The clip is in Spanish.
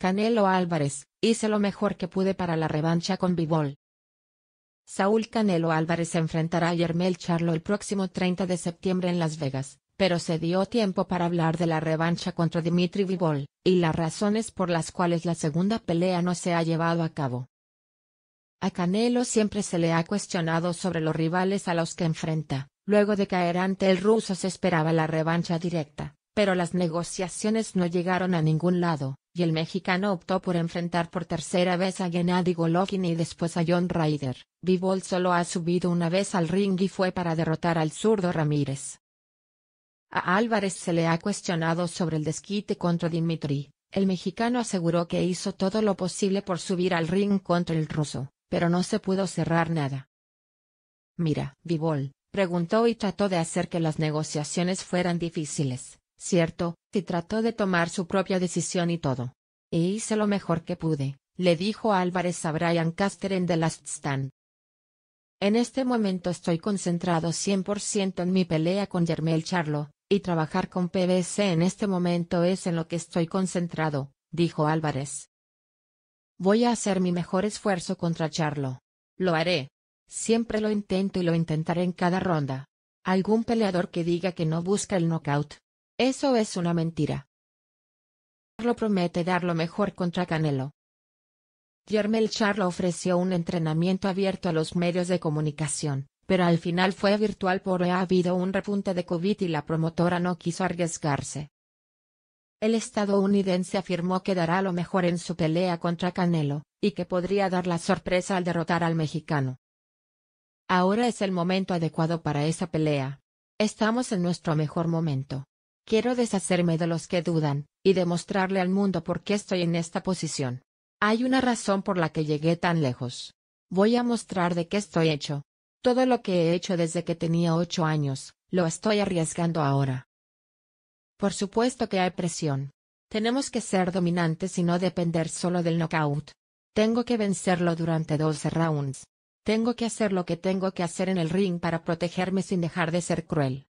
Canelo Álvarez, hice lo mejor que pude para la revancha con Bivol. Saúl Canelo Álvarez enfrentará a Yermel Charlo el próximo 30 de septiembre en Las Vegas, pero se dio tiempo para hablar de la revancha contra Dimitri Vivol, y las razones por las cuales la segunda pelea no se ha llevado a cabo. A Canelo siempre se le ha cuestionado sobre los rivales a los que enfrenta, luego de caer ante el ruso se esperaba la revancha directa, pero las negociaciones no llegaron a ningún lado, el mexicano optó por enfrentar por tercera vez a Gennady Golovkin y después a John Ryder. Vivol solo ha subido una vez al ring y fue para derrotar al zurdo Ramírez. A Álvarez se le ha cuestionado sobre el desquite contra Dimitri. El mexicano aseguró que hizo todo lo posible por subir al ring contra el ruso, pero no se pudo cerrar nada. Mira, Vivol, preguntó y trató de hacer que las negociaciones fueran difíciles. Cierto, y trató de tomar su propia decisión y todo. E hice lo mejor que pude, le dijo Álvarez a Brian Caster en The Last Stand. En este momento estoy concentrado 100% en mi pelea con Jermel Charlo, y trabajar con PBC en este momento es en lo que estoy concentrado, dijo Álvarez. Voy a hacer mi mejor esfuerzo contra Charlo. Lo haré. Siempre lo intento y lo intentaré en cada ronda. Algún peleador que diga que no busca el nocaut. Eso es una mentira. Charlo promete dar lo mejor contra Canelo. Jermel Charlo ofreció un entrenamiento abierto a los medios de comunicación, pero al final fue virtual por ha habido un repunte de COVID y la promotora no quiso arriesgarse. El estadounidense afirmó que dará lo mejor en su pelea contra Canelo, y que podría dar la sorpresa al derrotar al mexicano. Ahora es el momento adecuado para esa pelea. Estamos en nuestro mejor momento. Quiero deshacerme de los que dudan, y demostrarle al mundo por qué estoy en esta posición. Hay una razón por la que llegué tan lejos. Voy a mostrar de qué estoy hecho. Todo lo que he hecho desde que tenía ocho años, lo estoy arriesgando ahora. Por supuesto que hay presión. Tenemos que ser dominantes y no depender solo del knockout. Tengo que vencerlo durante 12 rounds. Tengo que hacer lo que tengo que hacer en el ring para protegerme sin dejar de ser cruel.